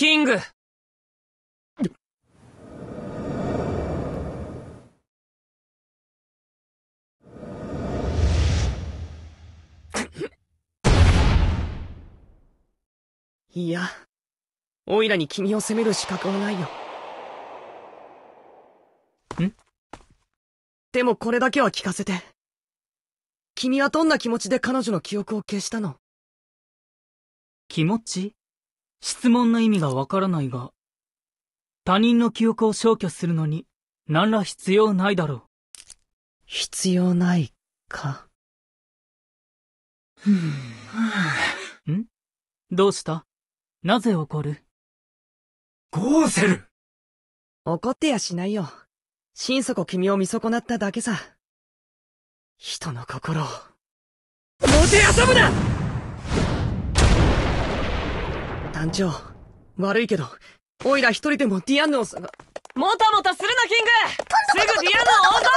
キングいや、オイラに君を責める資格はないよ。んでもこれだけは聞かせて。君はどんな気持ちで彼女の記憶を消したの気持ち質問の意味がわからないが、他人の記憶を消去するのに、何ら必要ないだろう。必要ないか。んどうしたなぜ怒るゴーセル怒ってやしないよ。心底君を見損なっただけさ。人の心を。もてあそぶな団長、悪いけど、オイラ一人でもディアンヌをさもたもたするな、キングすぐディアンヌを追うぞ